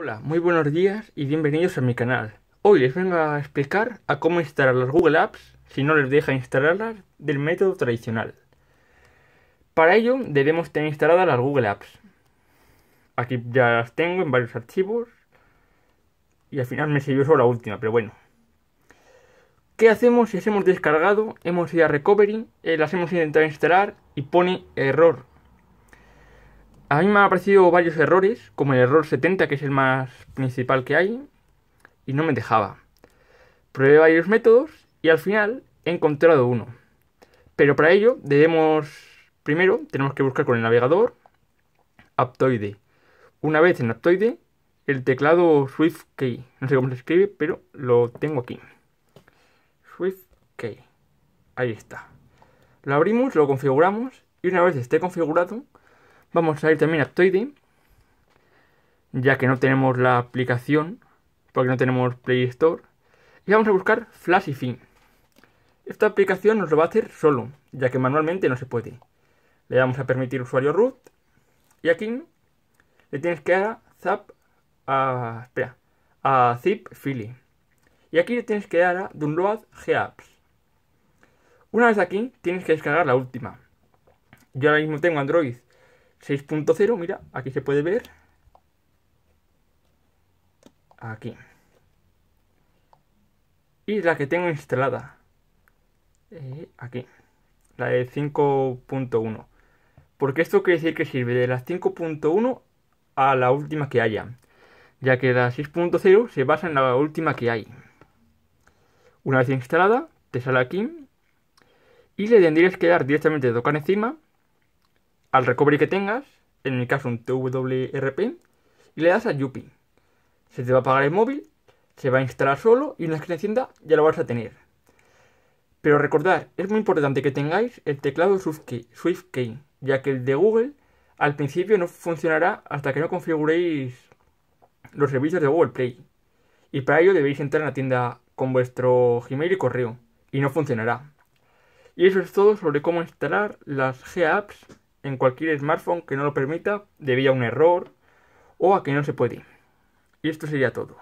Hola, muy buenos días y bienvenidos a mi canal. Hoy les vengo a explicar a cómo instalar las Google Apps si no les deja instalarlas del método tradicional. Para ello debemos tener instaladas las Google Apps. Aquí ya las tengo en varios archivos y al final me sirvió solo la última, pero bueno. ¿Qué hacemos si las hemos descargado, hemos ido a Recovery, eh, las hemos intentado instalar y pone error a mí me han aparecido varios errores, como el error 70, que es el más principal que hay, y no me dejaba. Probé varios métodos y al final he encontrado uno. Pero para ello debemos, primero, tenemos que buscar con el navegador Aptoide. Una vez en Aptoide, el teclado SwiftKey. No sé cómo se escribe, pero lo tengo aquí. SwiftKey. Ahí está. Lo abrimos, lo configuramos y una vez esté configurado, Vamos a ir también a trading ya que no tenemos la aplicación, porque no tenemos Play Store. Y vamos a buscar Flash Esta aplicación nos lo va a hacer solo, ya que manualmente no se puede. Le damos a permitir usuario root. Y aquí le tienes que dar a zap a, zip file. Y aquí le tienes que dar a download GApps. Una vez aquí, tienes que descargar la última. Yo ahora mismo tengo Android 6.0, mira, aquí se puede ver. Aquí. Y la que tengo instalada. Eh, aquí. La de 5.1. Porque esto quiere decir que sirve de la 5.1 a la última que haya. Ya que la 6.0 se basa en la última que hay. Una vez instalada, te sale aquí. Y le tendrías que dar directamente, tocar encima al recovery que tengas, en mi caso un TWRP, y le das a Yupi. Se te va a apagar el móvil, se va a instalar solo y una vez que se encienda ya lo vas a tener. Pero recordad, es muy importante que tengáis el teclado SwiftKey, ya que el de Google al principio no funcionará hasta que no configuréis los servicios de Google Play. Y para ello debéis entrar en la tienda con vuestro Gmail y correo, y no funcionará. Y eso es todo sobre cómo instalar las GApps en cualquier smartphone que no lo permita debía a un error o a que no se puede. Y esto sería todo.